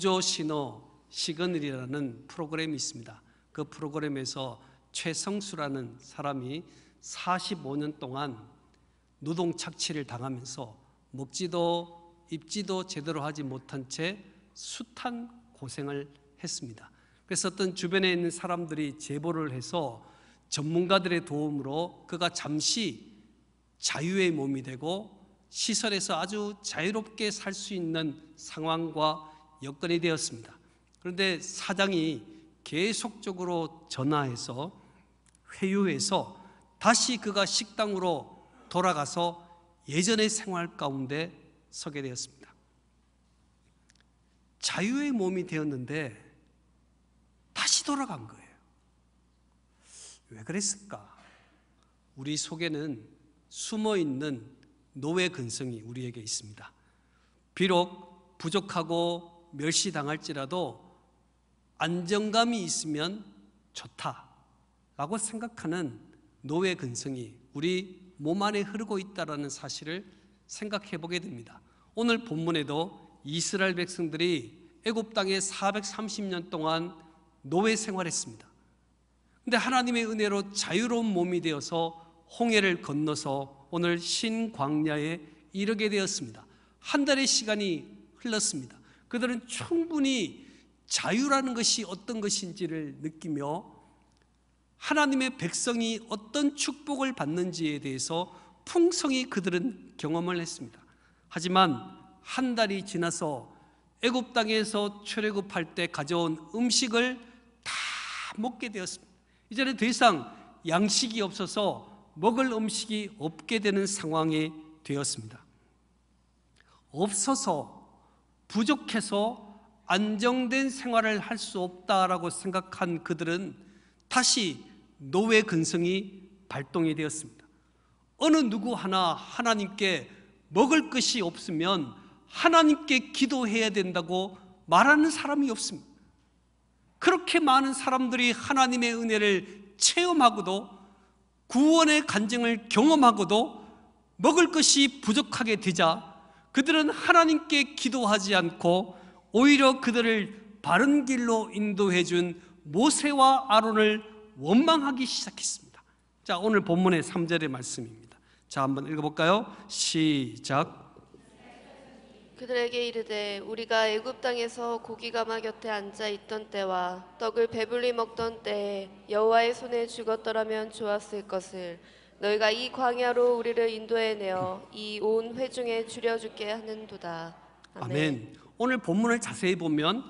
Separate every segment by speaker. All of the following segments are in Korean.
Speaker 1: 구조 신호 시그널이라는 프로그램이 있습니다. 그 프로그램에서 최성수라는 사람이 45년 동안 노동 착취를 당하면서 먹지도 입지도 제대로 하지 못한 채 숱한 고생을 했습니다. 그래서 어떤 주변에 있는 사람들이 제보를 해서 전문가들의 도움으로 그가 잠시 자유의 몸이 되고 시설에서 아주 자유롭게 살 수 있는 상황과 여건이 되었습니다. 그런데 사장이 계속적으로 전화해서 회유해서 다시 그가 식당으로 돌아가서 예전의 생활 가운데 서게 되었습니다. 자유의 몸이 되었는데 다시 돌아간 거예요. 왜 그랬을까? 우리 속에는 숨어 있는 노예 근성이 우리에게 있습니다. 비록 부족하고 멸시당할지라도 안정감이 있으면 좋다라고 생각하는 노예 근성이 우리 몸 안에 흐르고 있다는 사실을 생각해 보게 됩니다. 오늘 본문에도 이스라엘 백성들이 애굽 땅에 430년 동안 노예 생활했습니다. 근데 하나님의 은혜로 자유로운 몸이 되어서 홍해를 건너서 오늘 신광야에 이르게 되었습니다. 한 달의 시간이 흘렀습니다. 그들은 충분히 자유라는 것이 어떤 것인지를 느끼며 하나님의 백성이 어떤 축복을 받는지에 대해서 풍성히 그들은 경험을 했습니다. 하지만 한 달이 지나서 애굽 땅에서 출애굽할 때 가져온 음식을 다 먹게 되었습니다. 이제는 더 이상 양식이 없어서 먹을 음식이 없게 되는 상황이 되었습니다. 없어서 부족해서 안정된 생활을 할 수 없다라고 생각한 그들은 다시 노예 근성이 발동이 되었습니다. 어느 누구 하나 하나님께 먹을 것이 없으면 하나님께 기도해야 된다고 말하는 사람이 없습니다. 그렇게 많은 사람들이 하나님의 은혜를 체험하고도 구원의 간증을 경험하고도 먹을 것이 부족하게 되자 그들은 하나님께 기도하지 않고 오히려 그들을 바른 길로 인도해 준 모세와 아론을 원망하기 시작했습니다. 자, 오늘 본문의 3절의 말씀입니다. 자, 한번 읽어 볼까요? 시작.
Speaker 2: 그들에게 이르되 우리가 애굽 땅에서 고기 가마 곁에 앉아 있던 때와 떡을 배불리 먹던 때에 여호와의 손에 죽었더라면 좋았을 것을 너희가 이 광야로 우리를 인도해 내어 이 온 회중에 줄여 주게 하는도다. 아멘.
Speaker 1: 아멘. 오늘 본문을 자세히 보면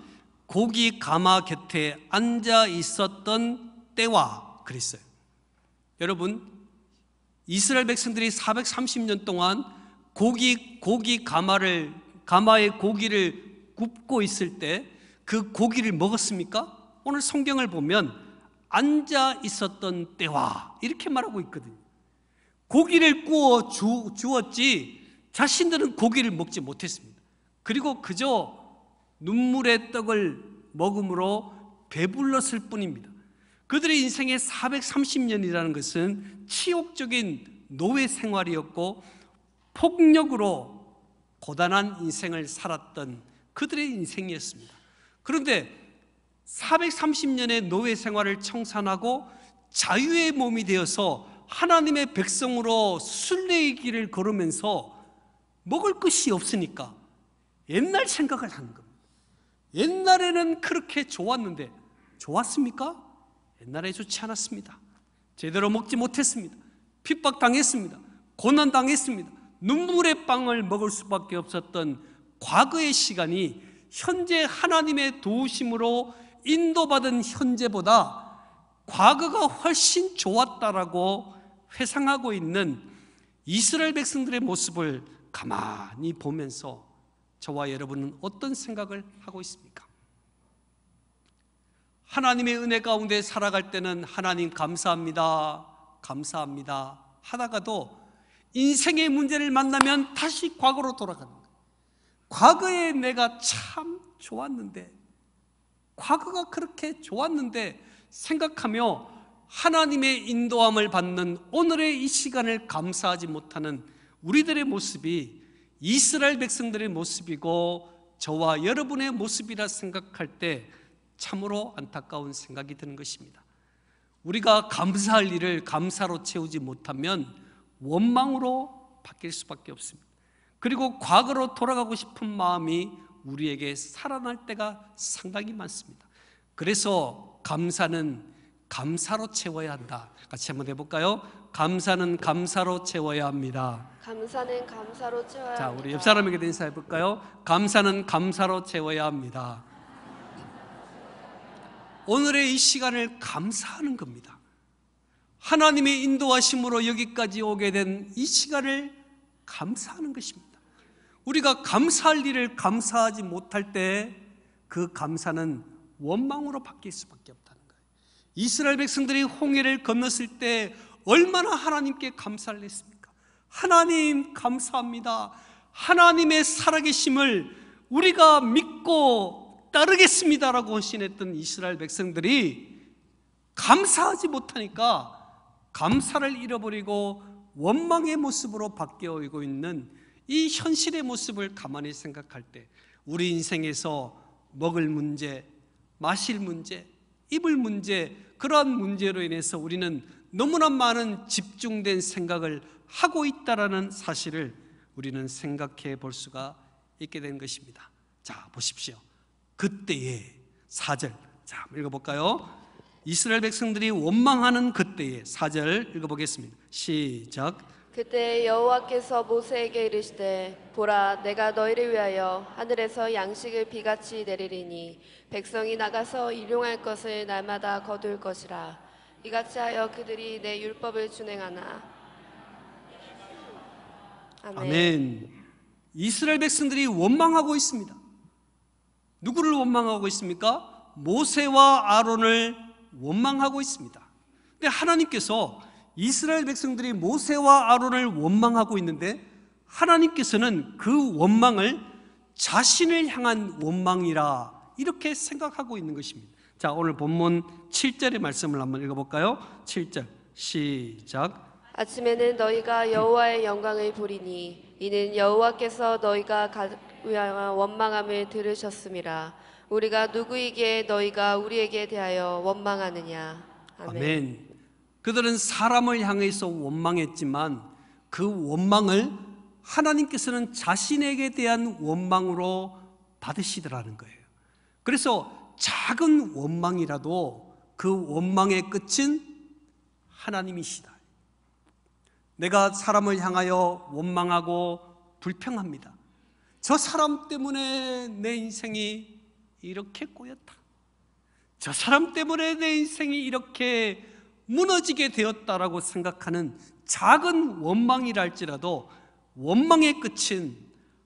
Speaker 1: 고기 가마 곁에 앉아 있었던 때와 그랬어요. 여러분 이스라엘 백성들이 430년 동안 고기 고기 가마를 가마의 고기를 굽고 있을 때 그 고기를 먹었습니까? 오늘 성경을 보면 앉아 있었던 때와 이렇게 말하고 있거든요. 고기를 구워 주, 었지 자신들은 고기를 먹지 못했습니다. 그리고 그저 눈물의 떡을 먹음으로 배불렀을 뿐입니다. 그들의 인생의 430년이라는 것은 치욕적인 노예 생활이었고 폭력으로 고단한 인생을 살았던 그들의 인생이었습니다. 그런데 430년의 노예 생활을 청산하고 자유의 몸이 되어서 하나님의 백성으로 순례의 길을 걸으면서 먹을 것이 없으니까 옛날 생각을 한 겁니다. 옛날에는 그렇게 좋았는데 좋았습니까? 옛날에 좋지 않았습니다. 제대로 먹지 못했습니다. 핍박당했습니다. 고난당했습니다. 눈물의 빵을 먹을 수밖에 없었던 과거의 시간이 현재 하나님의 도우심으로 인도받은 현재보다 과거가 훨씬 좋았다라고 회상하고 있는 이스라엘 백성들의 모습을 가만히 보면서 저와 여러분은 어떤 생각을 하고 있습니까? 하나님의 은혜 가운데 살아갈 때는 하나님 감사합니다. 감사합니다. 하다가도 인생의 문제를 만나면 다시 과거로 돌아가는 거예요. 과거에 내가 참 좋았는데, 과거가 그렇게 좋았는데 생각하며 하나님의 인도함을 받는 오늘의 이 시간을 감사하지 못하는 우리들의 모습이 이스라엘 백성들의 모습이고 저와 여러분의 모습이라 생각할 때 참으로 안타까운 생각이 드는 것입니다. 우리가 감사할 일을 감사로 채우지 못하면 원망으로 바뀔 수밖에 없습니다. 그리고 과거로 돌아가고 싶은 마음이 우리에게 살아날 때가 상당히 많습니다. 그래서 감사는 감사로 채워야 한다. 같이 한번 해볼까요? 감사는 감사로 채워야 합니다.
Speaker 2: 감사는 감사로 채워야 자, 우리 옆
Speaker 1: 사람에게 인사해 볼까요? 감사는 감사로 채워야 합니다. 오늘의 이 시간을 감사하는 겁니다. 하나님의 인도하심으로 여기까지 오게 된 이 시간을 감사하는 것입니다. 우리가 감사할 일을 감사하지 못할 때 그 감사는 원망으로 바뀔 수밖에 없다. 이스라엘 백성들이 홍해를 건넜을 때 얼마나 하나님께 감사를 했습니까? 하나님 감사합니다. 하나님의 살아계심을 우리가 믿고 따르겠습니다라고 신했던 이스라엘 백성들이 감사하지 못하니까 감사를 잃어버리고 원망의 모습으로 바뀌어오고 있는 이 현실의 모습을 가만히 생각할 때 우리 인생에서 먹을 문제, 마실 문제, 이불 문제, 그런 문제로 인해서 우리는 너무나 많은 집중된 생각을 하고 있다라는 사실을 우리는 생각해 볼 수가 있게 된 것입니다. 자, 보십시오. 그때의 사절. 자, 읽어 볼까요? 이스라엘 백성들이 원망하는 그때의 사절 읽어 보겠습니다. 시작.
Speaker 2: 그때 여호와께서 모세에게 이르시되 보라 내가 너희를 위하여 하늘에서 양식을 비같이 내리리니 백성이 나가서 일용할 것을 날마다 거둘 것이라 이같이 하여 그들이 내 율법을 준행하나 아멘.
Speaker 1: 아멘. 이스라엘 백성들이 원망하고 있습니다. 누구를 원망하고 있습니까? 모세와 아론을 원망하고 있습니다. 근데 하나님께서 이스라엘 백성들이 모세와 아론을 원망하고 있는데 하나님께서는 그 원망을 자신을 향한 원망이라 이렇게 생각하고 있는 것입니다. 자, 오늘 본문 7절의 말씀을 한번 읽어 볼까요? 7절. 시작.
Speaker 2: 아침에는 너희가 여호와의 영광을 부리니 이는 여호와께서 너희가 가위하 원망함을 들으셨음이라 우리가 누구이기 너희가 우리에게 대하여 원망하느냐 아멘.
Speaker 1: 아멘. 그들은 사람을 향해서 원망했지만 그 원망을 하나님께서는 자신에게 대한 원망으로 받으시더라는 거예요. 그래서 작은 원망이라도 그 원망의 끝은 하나님이시다. 내가 사람을 향하여 원망하고 불평합니다. 저 사람 때문에 내 인생이 이렇게 꼬였다. 저 사람 때문에 내 인생이 이렇게 무너지게 되었다라고 생각하는 작은 원망이랄지라도 원망의 끝은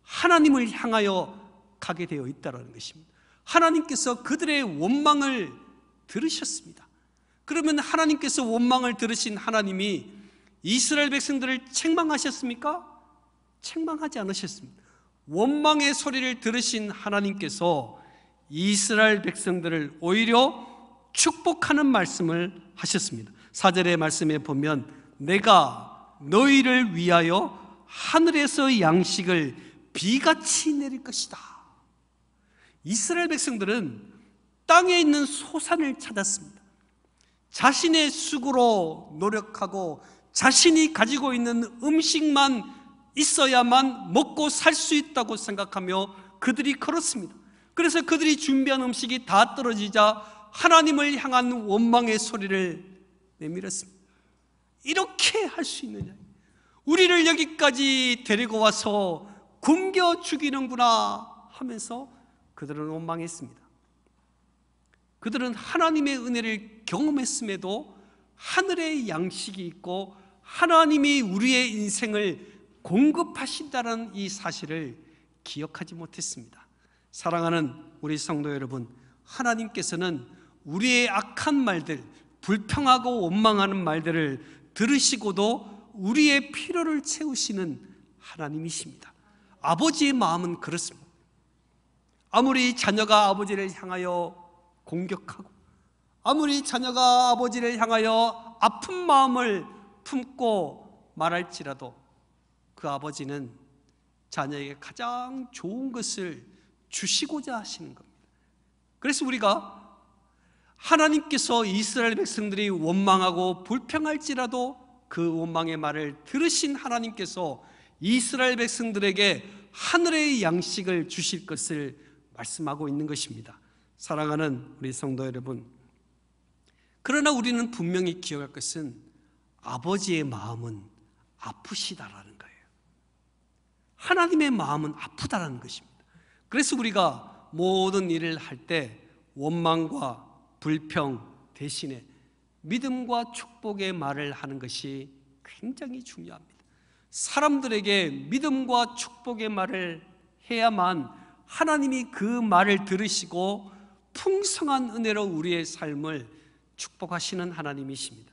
Speaker 1: 하나님을 향하여 가게 되어 있다는 것입니다. 하나님께서 그들의 원망을 들으셨습니다. 그러면 하나님께서 원망을 들으신 하나님이 이스라엘 백성들을 책망하셨습니까? 책망하지 않으셨습니다. 원망의 소리를 들으신 하나님께서 이스라엘 백성들을 오히려 축복하는 말씀을 하셨습니다. 4절의 말씀에 보면 내가 너희를 위하여 하늘에서 양식을 비같이 내릴 것이다. 이스라엘 백성들은 땅에 있는 소산을 찾았습니다. 자신의 수고로 노력하고 자신이 가지고 있는 음식만 있어야만 먹고 살 수 있다고 생각하며 그들이 걸었습니다. 그래서 그들이 준비한 음식이 다 떨어지자 하나님을 향한 원망의 소리를 내밀었습니다. 이렇게 할 수 있느냐? 우리를 여기까지 데리고 와서 굶겨 죽이는구나 하면서 그들은 원망했습니다. 그들은 하나님의 은혜를 경험했음에도 하늘의 양식이 있고 하나님이 우리의 인생을 공급하신다는 이 사실을 기억하지 못했습니다. 사랑하는 우리 성도 여러분, 하나님께서는 우리의 악한 말들, 불평하고 원망하는 말들을 들으시고도 우리의 필요를 채우시는 하나님이십니다. 아버지의 마음은 그렇습니다. 아무리 자녀가 아버지를 향하여 공격하고, 아무리 자녀가 아버지를 향하여 아픈 마음을 품고 말할지라도 그 아버지는 자녀에게 가장 좋은 것을 주시고자 하시는 겁니다. 그래서 우리가 하나님께서 이스라엘 백성들이 원망하고 불평할지라도 그 원망의 말을 들으신 하나님께서 이스라엘 백성들에게 하늘의 양식을 주실 것을 말씀하고 있는 것입니다. 사랑하는 우리 성도 여러분. 그러나 우리는 분명히 기억할 것은 아버지의 마음은 아프시다라는 거예요. 하나님의 마음은 아프다라는 것입니다. 그래서 우리가 모든 일을 할 때 원망과 불평 대신에 믿음과 축복의 말을 하는 것이 굉장히 중요합니다. 사람들에게 믿음과 축복의 말을 해야만 하나님이 그 말을 들으시고 풍성한 은혜로 우리의 삶을 축복하시는 하나님이십니다.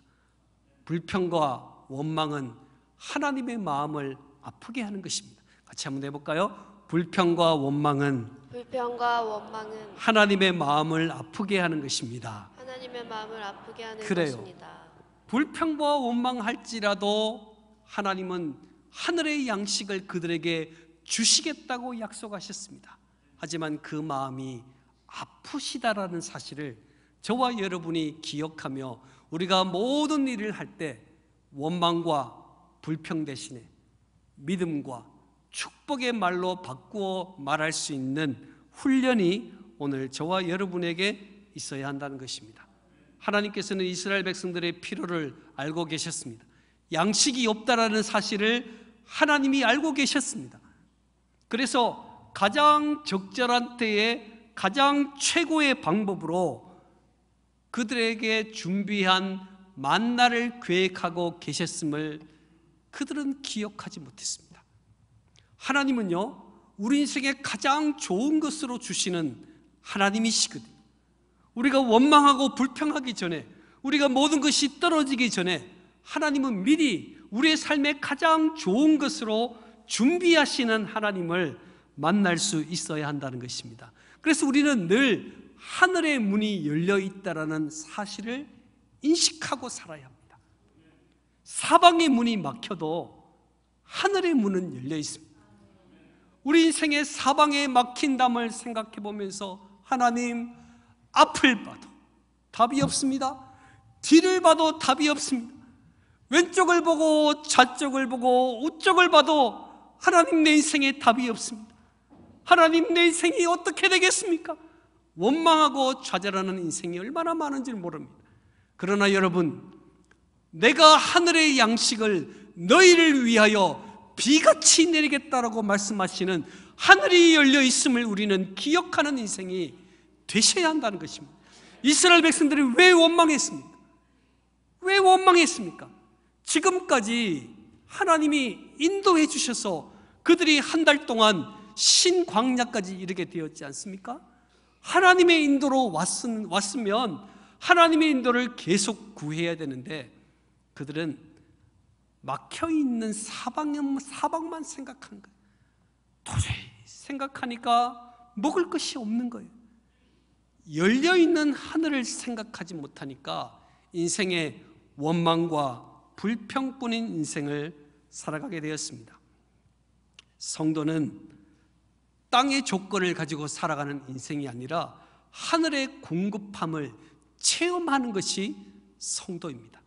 Speaker 1: 불평과 원망은 하나님의 마음을 아프게 하는 것입니다. 같이 한번 해볼까요? 불평과 원망은
Speaker 2: 불평과 원망은
Speaker 1: 하나님의 마음을 아프게 하는 것입니다.
Speaker 2: 하나님의 마음을 아프게 하는 그래요. 것입니다.
Speaker 1: 불평과 원망할지라도 하나님은 하늘의 양식을 그들에게 주시겠다고 약속하셨습니다. 하지만 그 마음이 아프시다라는 사실을 저와 여러분이 기억하며 우리가 모든 일을 할 때 원망과 불평 대신에 믿음과 축복의 말로 바꾸어 말할 수 있는 훈련이 오늘 저와 여러분에게 있어야 한다는 것입니다. 하나님께서는 이스라엘 백성들의 필요를 알고 계셨습니다. 양식이 없다라는 사실을 하나님이 알고 계셨습니다. 그래서 가장 적절한 때에 가장 최고의 방법으로 그들에게 준비한 만나를 계획하고 계셨음을 그들은 기억하지 못했습니다. 하나님은요, 우리 인생에 가장 좋은 것으로 주시는 하나님이시거든요. 우리가 원망하고 불평하기 전에, 우리가 모든 것이 떨어지기 전에, 하나님은 미리 우리의 삶에 가장 좋은 것으로 준비하시는 하나님을 만날 수 있어야 한다는 것입니다. 그래서 우리는 늘 하늘의 문이 열려 있다라 사실을 인식하고 살아야 합니다. 사방의 문이 막혀도 하늘의 문은 열려 있습니다. 우리 인생의 사방에 막힌담을 생각해 보면서 하나님 앞을 봐도 답이 없습니다. 뒤를 봐도 답이 없습니다. 왼쪽을 보고 좌쪽을 보고 우쪽을 봐도 하나님 내 인생에 답이 없습니다. 하나님 내 인생이 어떻게 되겠습니까? 원망하고 좌절하는 인생이 얼마나 많은지 모릅니다. 그러나 여러분, 내가 하늘의 양식을 너희를 위하여 비같이 내리겠다라고 말씀하시는 하늘이 열려 있음을 우리는 기억하는 인생이 되셔야 한다는 것입니다. 이스라엘 백성들이 왜 원망했습니까? 왜 원망했습니까? 지금까지 하나님이 인도해 주셔서 그들이 한 달 동안 신광야까지 이르게 되었지 않습니까? 하나님의 인도로 왔 왔으면 하나님의 인도를 계속 구해야 되는데 그들은 막혀 있는 사방, 만 생각한 거예요. 도저히 생각하니까 먹을 것이 없는 거예요. 열려 있는 하늘을 생각하지 못하니까 인생의 원망과 불평뿐인 인생을 살아가게 되었습니다. 성도는 땅의 조건을 가지고 살아가는 인생이 아니라 하늘의 공급함을 체험하는 것이 성도입니다.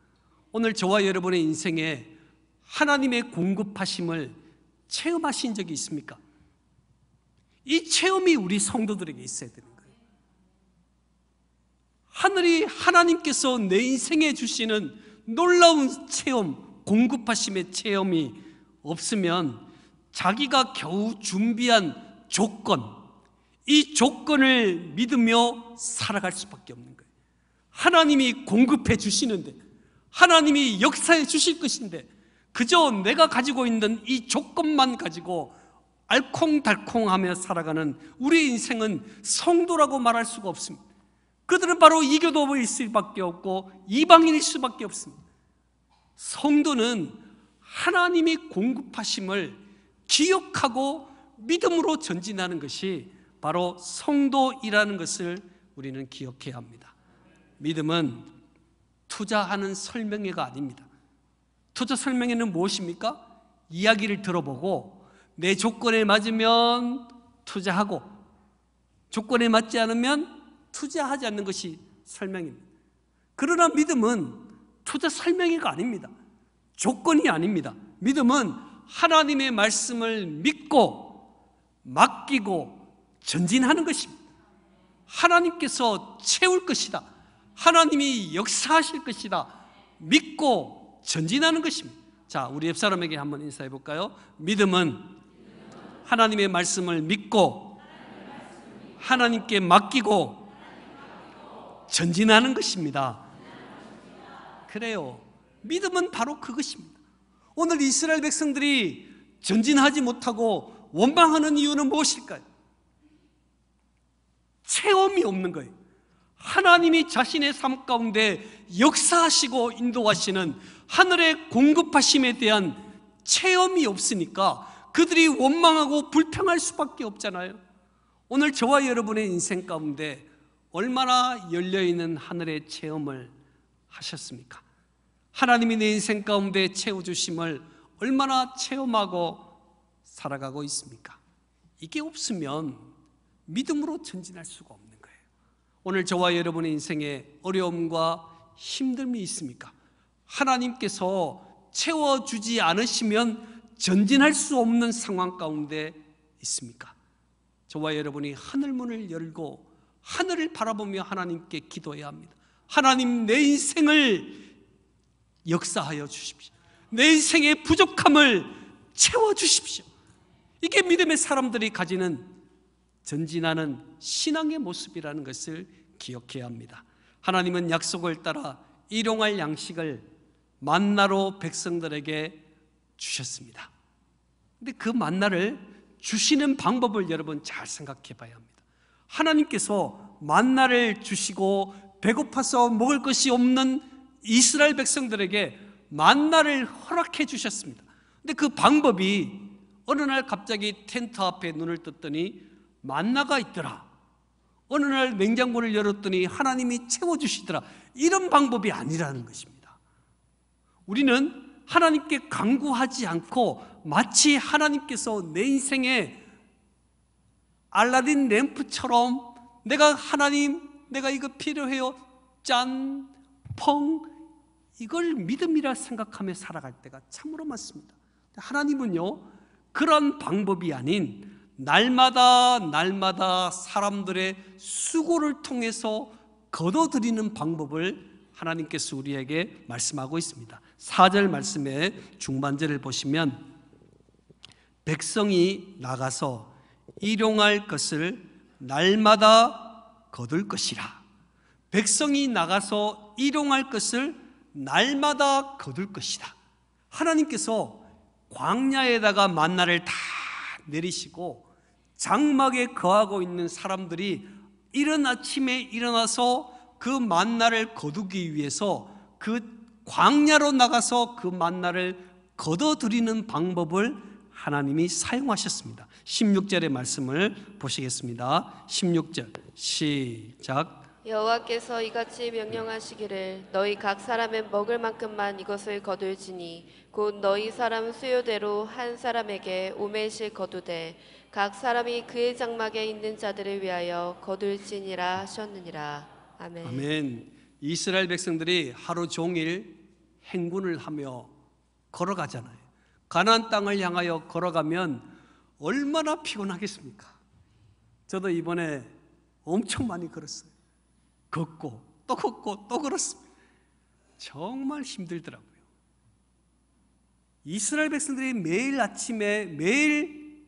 Speaker 1: 오늘 저와 여러분의 인생에 하나님의 공급하심을 체험하신 적이 있습니까? 이 체험이 우리 성도들에게 있어야 되는 거예요. 하늘이 하나님께서 내 인생에 주시는 놀라운 체험, 공급하심의 체험이 없으면 자기가 겨우 준비한 조건, 이 조건을 믿으며 살아갈 수밖에 없는 거예요. 하나님이 공급해 주시는데, 하나님이 역사해 주실 것인데, 그저 내가 가지고 있는 이 조건만 가지고 알콩달콩하며 살아가는 우리 인생은 성도라고 말할 수가 없습니다. 그들은 바로 이교도일 수밖에 없고 이방인일 수밖에 없습니다. 성도는 하나님이 공급하심을 기억하고 믿음으로 전진하는 것이 바로 성도이라는 것을 우리는 기억해야 합니다. 믿음은 투자하는 설명회가 아닙니다. 투자 설명회는 무엇입니까? 이야기를 들어보고 내 조건에 맞으면 투자하고 조건에 맞지 않으면 투자하지 않는 것이 설명입니다. 그러나 믿음은 투자 설명이가 아닙니다. 조건이 아닙니다. 믿음은 하나님의 말씀을 믿고 맡기고 전진하는 것입니다. 하나님께서 채울 것이다. 하나님이 역사하실 것이다. 믿고 전진하는 것입니다. 자, 우리 옆사람에게 한번 인사해 볼까요? 믿음은 하나님의 말씀을 믿고 하나님께 맡기고 전진하는 것입니다. 그래요. 믿음은 바로 그것입니다. 오늘 이스라엘 백성들이 전진하지 못하고 원망하는 이유는 무엇일까요? 체험이 없는 거예요. 하나님이 자신의 삶 가운데 역사하시고 인도하시는 하늘의 공급하심에 대한 체험이 없으니까 그들이 원망하고 불평할 수밖에 없잖아요. 오늘 저와 여러분의 인생 가운데 얼마나 열려있는 하늘의 체험을 하셨습니까? 하나님이 내 인생 가운데 채워주심을 얼마나 체험하고 살아가고 있습니까? 이게 없으면 믿음으로 전진할 수가 없는 거예요. 오늘 저와 여러분의 인생에 어려움과 힘듦이 있습니까? 하나님께서 채워주지 않으시면 전진할 수 없는 상황 가운데 있습니까? 저와 여러분이 하늘문을 열고 하늘을 바라보며 하나님께 기도해야 합니다. 하나님 내 인생을 역사하여 주십시오. 내 인생의 부족함을 채워 주십시오. 이게 믿음의 사람들이 가지는 전진하는 신앙의 모습이라는 것을 기억해야 합니다. 하나님은 약속을 따라 일용할 양식을 만나로 백성들에게 주셨습니다. 근데 그 만나를 주시는 방법을 여러분 잘 생각해 봐야 합니다. 하나님께서 만나를 주시고 배고파서 먹을 것이 없는 이스라엘 백성들에게 만나를 허락해 주셨습니다. 근데 그 방법이 어느 날 갑자기 텐트 앞에 눈을 떴더니 만나가 있더라. 어느 날 냉장고를 열었더니 하나님이 채워주시더라. 이런 방법이 아니라는 것입니다. 우리는 하나님께 강구하지 않고 마치 하나님께서 내 인생에 알라딘 램프처럼 내가 하나님 내가 이거 필요해요 짠 펑 이걸 믿음이라 생각하며 살아갈 때가 참으로 많습니다 하나님은요 그런 방법이 아닌 날마다 날마다 사람들의 수고를 통해서 거둬들이는 방법을 하나님께서 우리에게 말씀하고 있습니다 4절 말씀의 중반절을 보시면 백성이 나가서 일용할 것을 날마다 거둘 것이라. 백성이 나가서 일용할 것을 날마다 거둘 것이다. 하나님께서 광야에다가 만나를 다 내리시고 장막에 거하고 있는 사람들이 이른 아침에 일어나서 그 만나를 거두기 위해서 그 광야로 나가서 그 만나를 거둬들이는 방법을 하나님이 사용하셨습니다. 16절의 말씀을 보시겠습니다. 16절 시작
Speaker 2: 여호와께서 이같이 명령하시기를 너희 각 사람의 먹을 만큼만 이것을 거둘지니 곧 너희 사람 수요대로 한 사람에게 오매실 거두되 각 사람이 그의 장막에 있는 자들을 위하여 거둘지니라 하셨느니라 아멘.
Speaker 1: 아멘. 이스라엘 백성들이 하루 종일 행군을 하며 걸어가잖아요. 가나안 땅을 향하여 걸어가면 얼마나 피곤하겠습니까? 저도 이번에 엄청 많이 걸었어요. 걷고 또 걷고 또 걸었습니다. 정말 힘들더라고요. 이스라엘 백성들이 매일 아침에 매일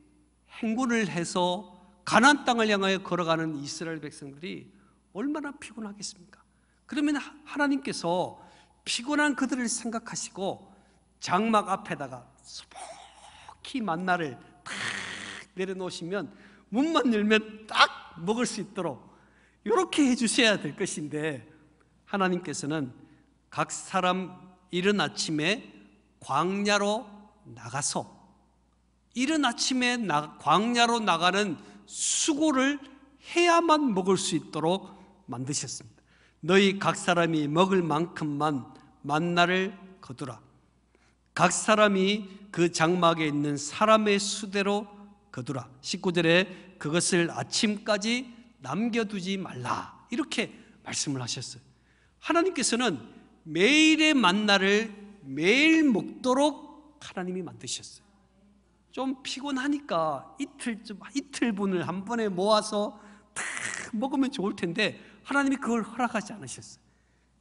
Speaker 1: 행군을 해서 가나안 땅을 향하여 걸어가는 이스라엘 백성들이 얼마나 피곤하겠습니까? 그러면 하나님께서 피곤한 그들을 생각하시고 장막 앞에다가 소복히 만나를 탁 내려놓으시면 문만 열면 딱 먹을 수 있도록 이렇게 해주셔야 될 것인데 하나님께서는 각 사람 이른 아침에 광야로 나가서 이른 아침에 나, 광야로 나가는 수고를 해야만 먹을 수 있도록 만드셨습니다. 너희 각 사람이 먹을 만큼만 만나를 거두라. 각 사람이 그 장막에 있는 사람의 수대로 거두라. 19절에 그것을 아침까지 남겨두지 말라. 이렇게 말씀을 하셨어요. 하나님께서는 매일의 만나를 매일 먹도록 하나님이 만드셨어요. 좀 피곤하니까 이틀 좀 이틀분을 한 번에 모아서 탁 먹으면 좋을 텐데 하나님이 그걸 허락하지 않으셨어요.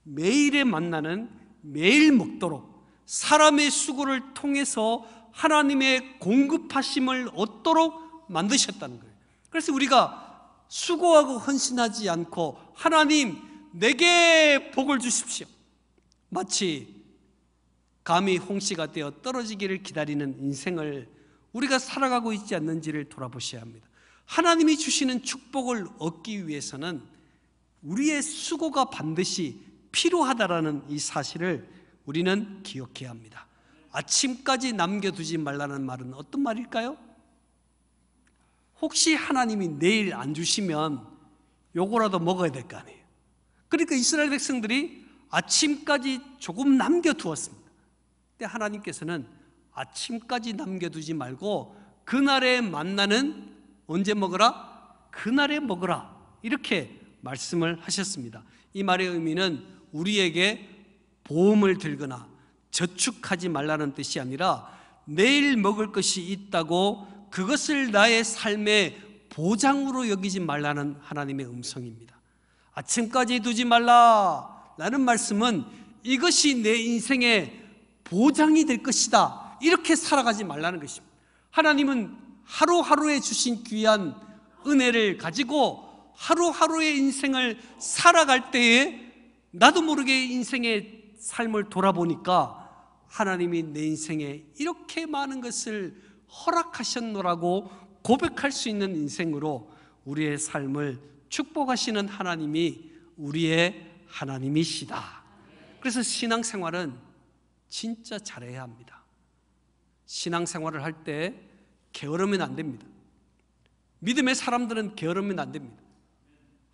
Speaker 1: 매일에 만나는 매일 먹도록 사람의 수고를 통해서 하나님의 공급하심을 얻도록 만드셨다는 거예요. 그래서 우리가 수고하고 헌신하지 않고 하나님 내게 복을 주십시오. 마치 감히 홍씨가 되어 떨어지기를 기다리는 인생을 우리가 살아가고 있지 않는지를 돌아보셔야 합니다. 하나님이 주시는 축복을 얻기 위해서는 우리의 수고가 반드시 필요하다라는 이 사실을 우리는 기억해야 합니다. 아침까지 남겨두지 말라는 말은 어떤 말일까요? 혹시 하나님이 내일 안 주시면 요거라도 먹어야 될 거 아니에요. 그러니까 이스라엘 백성들이 아침까지 조금 남겨두었습니다. 근데 하나님께서는 아침까지 남겨두지 말고 그날에 만나는 언제 먹으라? 그날에 먹으라. 이렇게 말씀을 하셨습니다. 이 말의 의미는 우리에게 보험을 들거나 저축하지 말라는 뜻이 아니라 내일 먹을 것이 있다고 그것을 나의 삶의 보장으로 여기지 말라는 하나님의 음성입니다. 아침까지 두지 말라라는 말씀은 이것이 내 인생의 보장이 될 것이다. 이렇게 살아가지 말라는 것입니다. 하나님은 하루하루에 주신 귀한 은혜를 가지고 하루하루의 인생을 살아갈 때에 나도 모르게 인생의 삶을 돌아보니까 하나님이 내 인생에 이렇게 많은 것을 허락하셨노라고 고백할 수 있는 인생으로 우리의 삶을 축복하시는 하나님이 우리의 하나님이시다. 그래서 신앙생활은 진짜 잘해야 합니다. 신앙생활을 할 때 게으르면 안 됩니다. 믿음의 사람들은 게으르면 안 됩니다.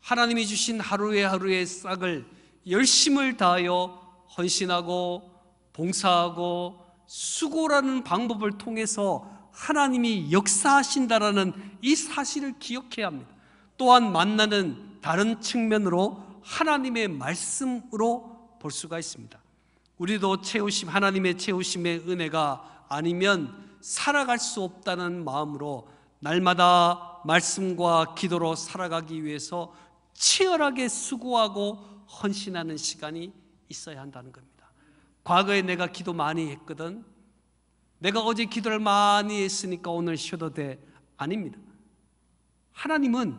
Speaker 1: 하나님이 주신 하루의 하루의 싹을 열심을 다하여 헌신하고 봉사하고 수고라는 방법을 통해서 하나님이 역사하신다라는 이 사실을 기억해야 합니다. 또한 만나는 다른 측면으로 하나님의 말씀으로 볼 수가 있습니다. 우리도 채우심 하나님의 채우심의 은혜가 아니면 살아갈 수 없다는 마음으로 날마다 말씀과 기도로 살아가기 위해서 치열하게 수고하고 헌신하는 시간이 있어야 한다는 겁니다. 과거에 내가 기도 많이 했거든. 내가 어제 기도를 많이 했으니까 오늘 쉬어도 돼. 아닙니다. 하나님은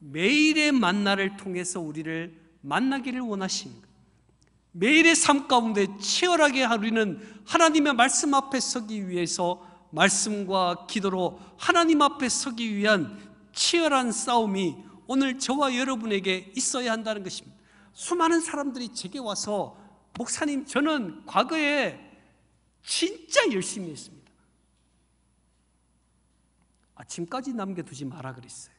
Speaker 1: 매일의 만나를 통해서 우리를 만나기를 원하시는 것. 매일의 삶 가운데 치열하게 하루는 하나님의 말씀 앞에 서기 위해서 말씀과 기도로 하나님 앞에 서기 위한 치열한 싸움이 오늘 저와 여러분에게 있어야 한다는 것입니다. 수많은 사람들이 제게 와서 목사님 저는 과거에 진짜 열심히 했습니다. 아침까지 남겨두지 마라 그랬어요.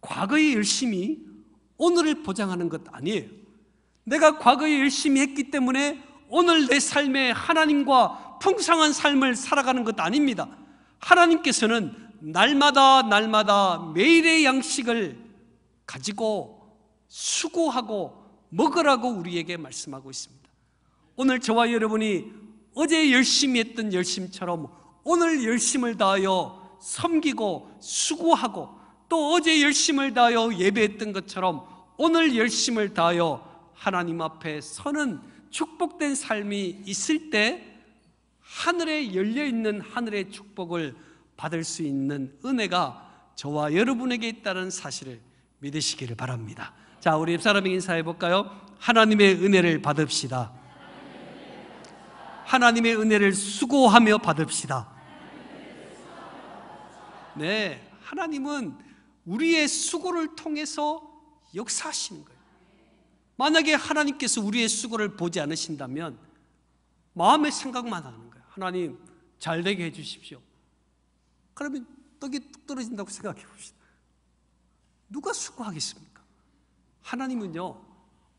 Speaker 1: 과거의 열심히 오늘을 보장하는 것 아니에요. 내가 과거에 열심히 했기 때문에 오늘 내 삶에 하나님과 풍성한 삶을 살아가는 것 아닙니다. 하나님께서는 날마다 날마다 매일의 양식을 가지고 수고하고 먹으라고 우리에게 말씀하고 있습니다. 오늘 저와 여러분이 어제 열심히 했던 열심처럼 오늘 열심을 다하여 섬기고 수고하고 또 어제 열심을 다하여 예배했던 것처럼 오늘 열심을 다하여 하나님 앞에 서는 축복된 삶이 있을 때 하늘에 열려 있는 하늘의 축복을 받을 수 있는 은혜가 저와 여러분에게 있다는 사실을 믿으시기를 바랍니다. 자, 우리 옆사람 인사해 볼까요? 하나님의 은혜를 받읍시다. 하나님의 은혜를 수고하며 받읍시다. 네, 하나님은 우리의 수고를 통해서 역사하시는 거예요. 만약에 하나님께서 우리의 수고를 보지 않으신다면 마음의 생각만 하는 거예요. 하나님, 잘 되게 해주십시오. 그러면 떡이 뚝 떨어진다고 생각해 봅시다. 누가 수고하겠습니까? 하나님은요,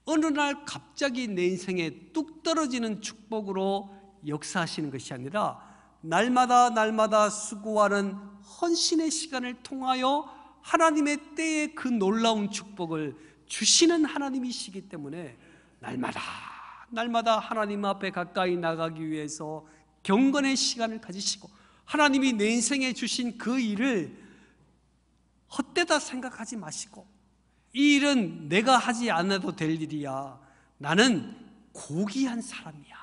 Speaker 1: 어느 날 갑자기 내 인생에 뚝 떨어지는 축복으로 역사하시는 것이 아니라 날마다 날마다 수고하는 헌신의 시간을 통하여 하나님의 때에 그 놀라운 축복을 주시는 하나님이시기 때문에 날마다 날마다 하나님 앞에 가까이 나가기 위해서 경건의 시간을 가지시고 하나님이 내 인생에 주신 그 일을 헛되다 생각하지 마시고 이 일은 내가 하지 않아도 될 일이야. 나는 고귀한 사람이야.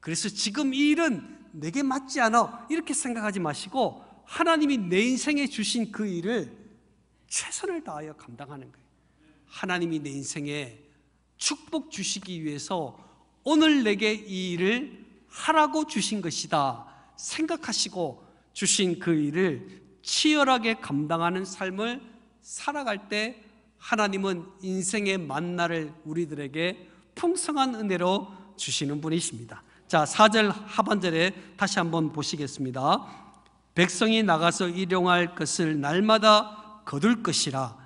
Speaker 1: 그래서 지금 이 일은 내게 맞지 않아. 이렇게 생각하지 마시고 하나님이 내 인생에 주신 그 일을 최선을 다하여 감당하는 거예요. 하나님이 내 인생에 축복 주시기 위해서 오늘 내게 이 일을 하라고 주신 것이다. 생각하시고 주신 그 일을 치열하게 감당하는 삶을 살아갈 때 하나님은 인생의 만나를 우리들에게 풍성한 은혜로 주시는 분이십니다. 자, 4절 하반절에 다시 한번 보시겠습니다. 백성이 나가서 일용할 것을 날마다 거둘 것이라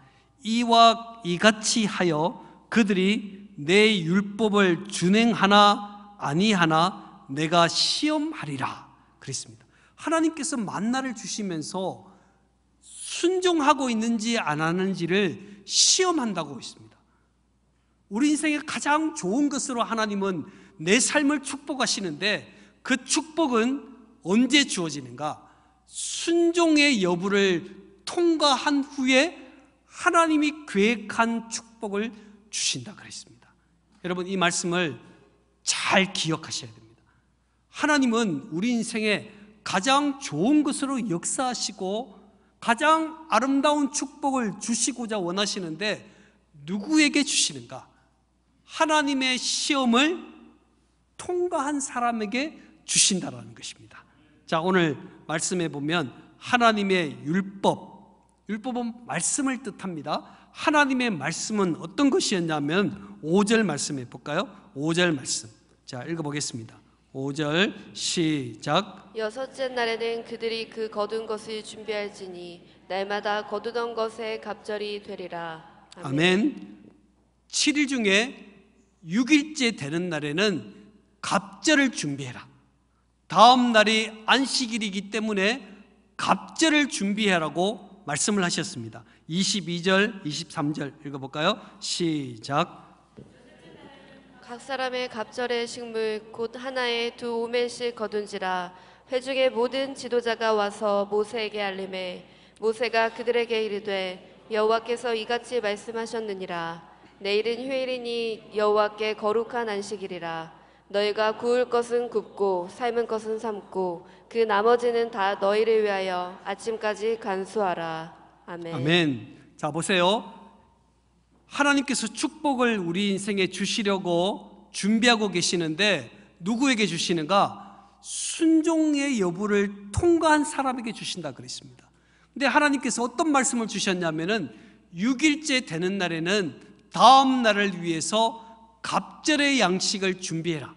Speaker 1: 이와 이같이 하여 그들이 내 율법을 준행하나 아니하나 내가 시험하리라. 그랬습니다. 하나님께서 만나를 주시면서 순종하고 있는지 안 하는지를 시험한다고 했습니다 우리 인생의 가장 좋은 것으로 하나님은 내 삶을 축복하시는데 그 축복은 언제 주어지는가? 순종의 여부를 통과한 후에 하나님이 계획한 축복을 주신다 그랬습니다. 여러분 이 말씀을 잘 기억하셔야 됩니다. 하나님은 우리 인생에 가장 좋은 것으로 역사하시고 가장 아름다운 축복을 주시고자 원하시는데 누구에게 주시는가? 하나님의 시험을 통과한 사람에게 주신다라는 것입니다. 자, 오늘 말씀해 보면 하나님의 율법. 율법은 말씀을 뜻합니다. 하나님의 말씀은 어떤 것이었냐면 5절 말씀해 볼까요? 5절 말씀. 자, 읽어 보겠습니다. 5절 시작
Speaker 2: 여섯째 날에는 그들이 그 거둔 것을 준비할지니 날마다 거두던 것에 갑절이 되리라
Speaker 1: 아멘, 아멘. 7일 중에 6일째 되는 날에는 갑절을 준비해라 다음 날이 안식일이기 때문에 갑절을 준비하라고 말씀을 하셨습니다 22절 23절 읽어볼까요? 시작
Speaker 2: 각 사람의 갑절의 식물 곧 하나에 두 오멜씩 거둔지라 회중의 모든 지도자가 와서 모세에게 알림해 모세가 그들에게 이르되 여호와께서 이같이 말씀하셨느니라 내일은 휴일이니 여호와께 거룩한 안식일이라 너희가 구울 것은 굽고 삶은 것은 삶고 그 나머지는 다 너희를 위하여 아침까지 간수하라 아멘. 아멘.
Speaker 1: 자 보세요. 하나님께서 축복을 우리 인생에 주시려고 준비하고 계시는데 누구에게 주시는가? 순종의 여부를 통과한 사람에게 주신다 그랬습니다. 근데 하나님께서 어떤 말씀을 주셨냐면은 6일째 되는 날에는 다음 날을 위해서 갑절의 양식을 준비해라.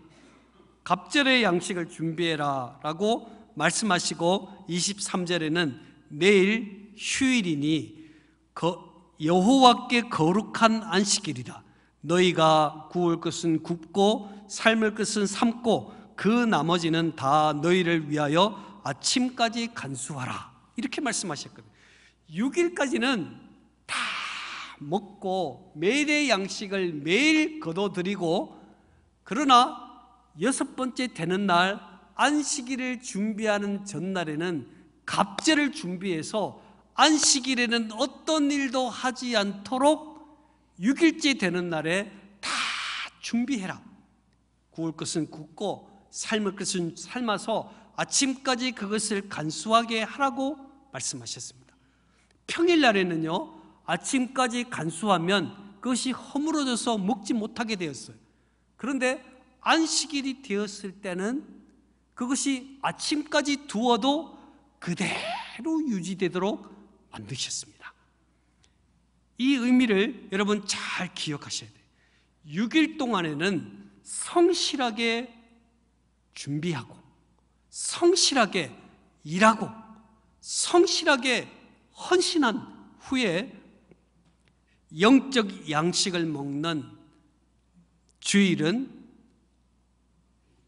Speaker 1: 갑절의 양식을 준비해라. 라고 말씀하시고 23절에는 내일 휴일이니 거, 그 여호와께 거룩한 안식일이라 너희가 구울 것은 굽고 삶을 것은 삶고 그 나머지는 다 너희를 위하여 아침까지 간수하라 이렇게 말씀하셨거든요 6일까지는 다 먹고 매일의 양식을 매일 거둬들이고 그러나 여섯 번째 되는 날 안식일을 준비하는 전날에는 갑제를 준비해서 안식일에는 어떤 일도 하지 않도록 6일째 되는 날에 다 준비해라. 구울 것은 굽고 삶을 것은 삶아서 아침까지 그것을 간수하게 하라고 말씀하셨습니다. 평일 날에는요. 아침까지 간수하면 그것이 허물어져서 먹지 못하게 되었어요. 그런데 안식일이 되었을 때는 그것이 아침까지 두어도 그대로 유지되도록 만드셨습니다. 이 의미를 여러분 잘 기억하셔야 돼요. 6일 동안에는 성실하게 준비하고, 성실하게 일하고, 성실하게 헌신한 후에 영적 양식을 먹는 주일은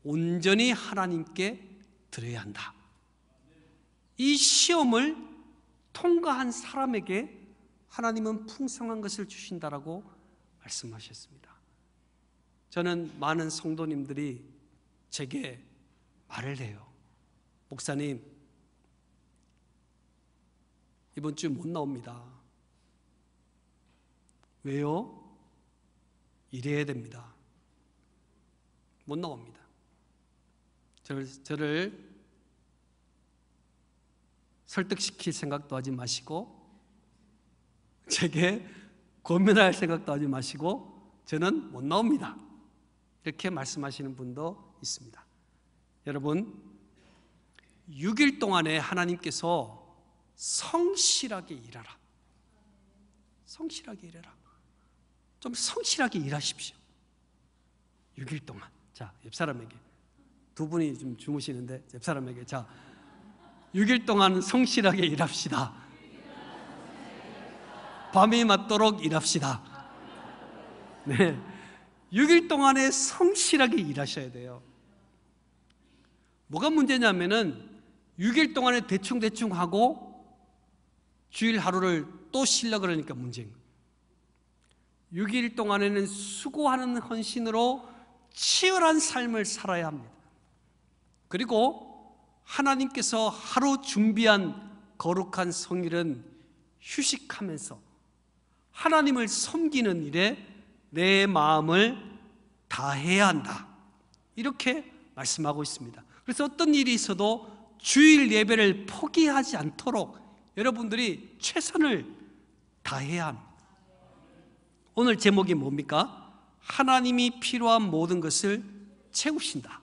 Speaker 1: 온전히 하나님께 드려야 한다. 이 시험을 통과한 사람에게 하나님은 풍성한 것을 주신다라고 말씀하셨습니다. 저는 많은 성도님들이 제게 말을 해요. 목사님, 이번 주 못 나옵니다. 왜요? 일해야 됩니다. 못 나옵니다. 저를, 저를 설득시킬 생각도 하지 마시고 제게 고민할 생각도 하지 마시고 저는 못 나옵니다. 이렇게 말씀하시는 분도 있습니다. 여러분 6일 동안에 하나님께서 성실하게 일하라. 성실하게 일하라좀 성실하게 일하십시오. 6일 동안. 자, 옆 사람에게 두 분이 좀 주무시는데 옆 사람에게 자 6일 동안 성실하게 일합시다. 밤이 맞도록 일합시다. 네. 6일 동안에 성실하게 일하셔야 돼요. 뭐가 문제냐면은 6일 동안에 대충대충 하고 주일 하루를 또 쉬려 그러니까 문제인 거예요. 6일 동안에는 수고하는 헌신으로 치열한 삶을 살아야 합니다. 그리고 하나님께서 하루 준비한 거룩한 성일은 휴식하면서 하나님을 섬기는 일에 내 마음을 다해야 한다. 이렇게 말씀하고 있습니다. 그래서 어떤 일이 있어도 주일 예배를 포기하지 않도록 여러분들이 최선을 다해야 합니다. 오늘 제목이 뭡니까? 하나님이 필요한 모든 것을 채우신다.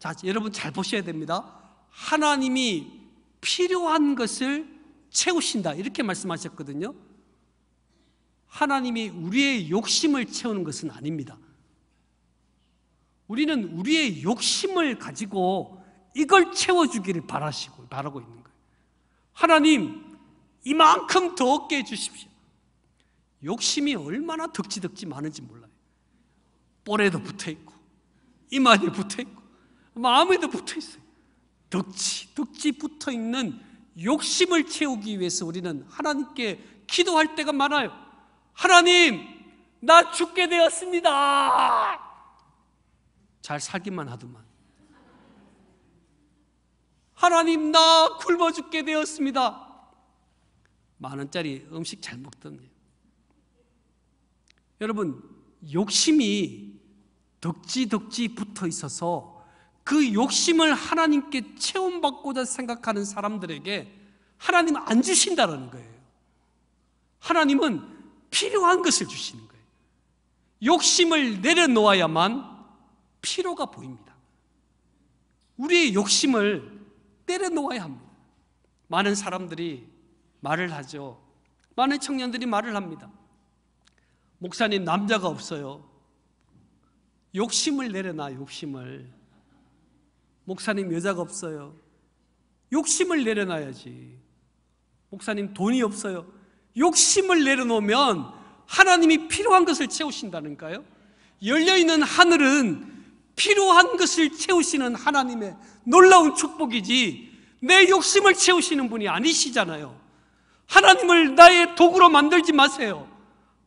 Speaker 1: 자, 여러분 잘 보셔야 됩니다. 하나님이 필요한 것을 채우신다. 이렇게 말씀하셨거든요. 하나님이 우리의 욕심을 채우는 것은 아닙니다. 우리는 우리의 욕심을 가지고 이걸 채워주기를 바라시고, 바라고 있는 거예요. 하나님, 이만큼 더 얻게 해주십시오. 욕심이 얼마나 덕지덕지 많은지 몰라요. 볼에도 붙어 있고, 이마에 붙어 있고, 마음에도 붙어 있어요. 덕지, 덕지 붙어 있는 욕심을 채우기 위해서 우리는 하나님께 기도할 때가 많아요. 하나님, 나 죽게 되었습니다. 잘 살기만 하더만. 하나님, 나 굶어 죽게 되었습니다. 만 원짜리 음식 잘먹더니 여러분, 욕심이 덕지덕지 붙어 있어서 그 욕심을 하나님께 체험받고자 생각하는 사람들에게 하나님 안 주신다라는 거예요. 하나님은 필요한 것을 주시는 거예요. 욕심을 내려놓아야만 필요가 보입니다. 우리의 욕심을 때려놓아야 합니다. 많은 사람들이 말을 하죠. 많은 청년들이 말을 합니다. 목사님, 남자가 없어요. 욕심을 내려놔, 욕심을. 목사님 여자가 없어요. 욕심을 내려놔야지. 목사님 돈이 없어요. 욕심을 내려놓으면 하나님이 필요한 것을 채우신다는가요? 열려있는 하늘은 필요한 것을 채우시는 하나님의 놀라운 축복이지 내 욕심을 채우시는 분이 아니시잖아요. 하나님을 나의 도구로 만들지 마세요.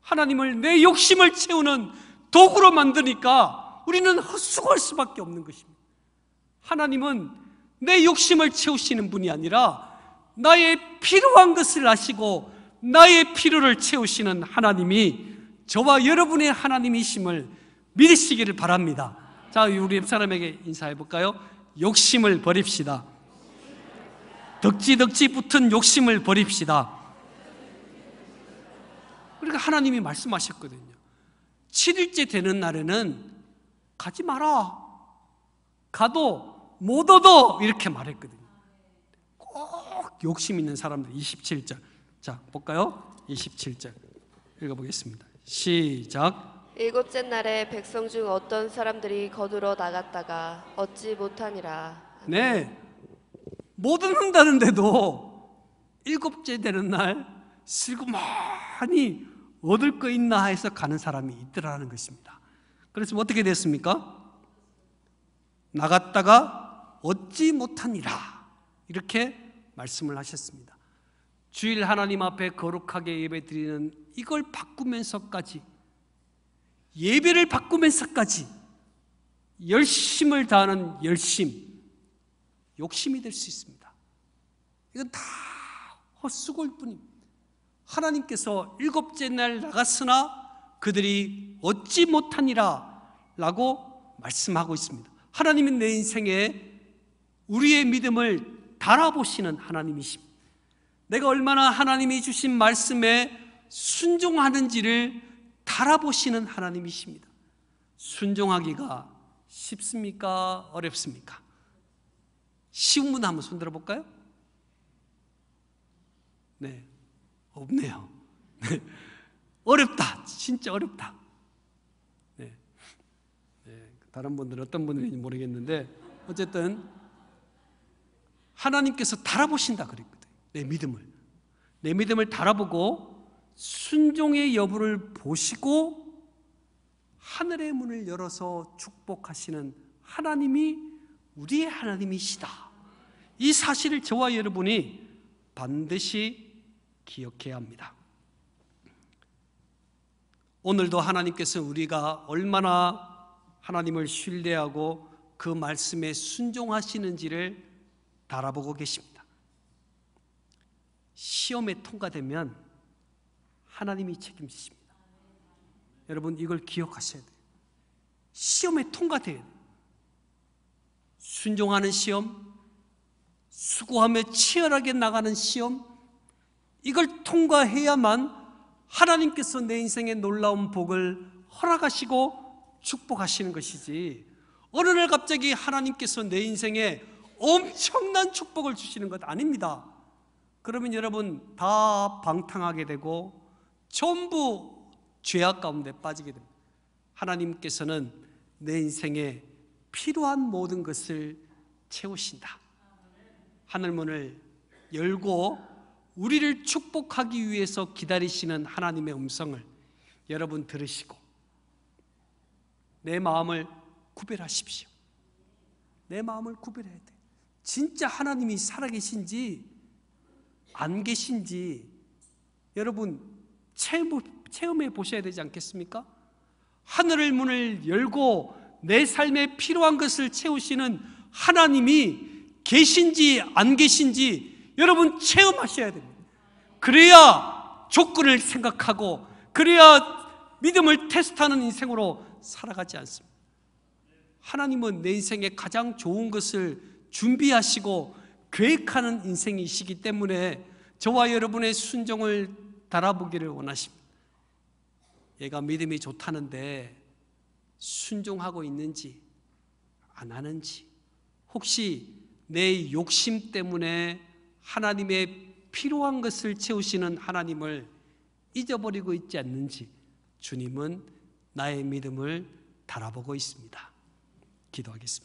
Speaker 1: 하나님을 내 욕심을 채우는 도구로 만드니까 우리는 헛수고할 수밖에 없는 것입니다. 하나님은 내 욕심을 채우시는 분이 아니라 나의 필요한 것을 아시고 나의 필요를 채우시는 하나님이 저와 여러분의 하나님이심을 믿으시기를 바랍니다. 자, 우리 옆사람에게 인사해 볼까요? 욕심을 버립시다. 덕지덕지 붙은 욕심을 버립시다. 그러니까 하나님이 말씀하셨거든요. 7일째 되는 날에는 가지 마라. 가도 못 얻어! 이렇게 말했거든요. 꼭 욕심 있는 사람들 27절. 자, 볼까요? 27절. 읽어보겠습니다. 시작.
Speaker 2: 일곱째 날에 백성 중 어떤 사람들이 거두러 나갔다가 얻지 못하니라.
Speaker 1: 네. 못 얻는다는데도 일곱째 되는 날 슬그머니 얻을 거 있나 해서 가는 사람이 있더라는 것입니다. 그래서 어떻게 됐습니까? 나갔다가 얻지 못하니라 이렇게 말씀을 하셨습니다 주일 하나님 앞에 거룩하게 예배드리는 이걸 바꾸면서까지 예배를 바꾸면서까지 열심을 다하는 열심 욕심이 될 수 있습니다 이건 다 헛수고일 뿐입니다 하나님께서 일곱째 날 나갔으나 그들이 얻지 못하니라 라고 말씀하고 있습니다 하나님은 내 인생에 우리의 믿음을 달아보시는 하나님이십니다. 내가 얼마나 하나님이 주신 말씀에 순종하는지를 달아보시는 하나님이십니다. 순종하기가 쉽습니까? 어렵습니까? 쉬운 분 한번 손들어 볼까요? 네. 없네요. 네. 어렵다. 진짜 어렵다. 네. 네. 다른 분들 어떤 분인지 모르겠는데 어쨌든 하나님께서 달아보신다 그랬거든. 내 믿음을. 내 믿음을 달아보고 순종의 여부를 보시고 하늘의 문을 열어서 축복하시는 하나님이 우리의 하나님이시다. 이 사실을 저와 여러분이 반드시 기억해야 합니다. 오늘도 하나님께서 우리가 얼마나 하나님을 신뢰하고 그 말씀에 순종하시는지를 바라보고 계십니다. 시험에 통과되면 하나님이 책임지십니다. 여러분 이걸 기억하셔야 돼요. 시험에 통과돼요 순종하는 시험, 수고하며 치열하게 나가는 시험, 이걸 통과해야만 하나님께서 내 인생에 놀라운 복을 허락하시고 축복하시는 것이지 어느 날 갑자기 하나님께서 내 인생에 엄청난 축복을 주시는 것 아닙니다. 그러면 여러분 다 방탕하게 되고 전부 죄악 가운데 빠지게 됩니다. 하나님께서는 내 인생에 필요한 모든 것을 채우신다. 하늘문을 열고 우리를 축복하기 위해서 기다리시는 하나님의 음성을 여러분 들으시고 내 마음을 구별하십시오. 내 마음을 구별해야 돼. 진짜 하나님이 살아계신지 안 계신지 여러분 체험해 보셔야 되지 않겠습니까? 하늘의 문을 열고 내 삶에 필요한 것을 채우시는 하나님이 계신지 안 계신지 여러분 체험하셔야 됩니다. 그래야 조건을 생각하고 그래야 믿음을 테스트하는 인생으로 살아가지 않습니다. 하나님은 내 인생에 가장 좋은 것을 준비하시고 계획하는 인생이시기 때문에 저와 여러분의 순종을 달아보기를 원하십니다. 얘가 믿음이 좋다는데 순종하고 있는지 안 하는지 혹시 내 욕심 때문에 하나님의 필요한 것을 채우시는 하나님을 잊어버리고 있지 않는지 주님은 나의 믿음을 달아보고 있습니다. 기도하겠습니다.